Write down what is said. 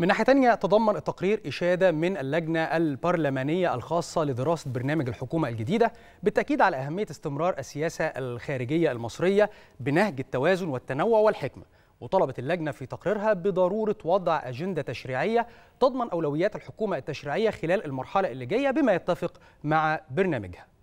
من ناحية تانية تضمن التقرير إشادة من اللجنة البرلمانية الخاصة لدراسة برنامج الحكومة الجديدة بالتأكيد على أهمية استمرار السياسة الخارجية المصرية بنهج التوازن والتنوع والحكمة وطلبت اللجنة في تقريرها بضرورة وضع أجندة تشريعية تضمن أولويات الحكومة التشريعية خلال المرحلة اللي جاية بما يتفق مع برنامجها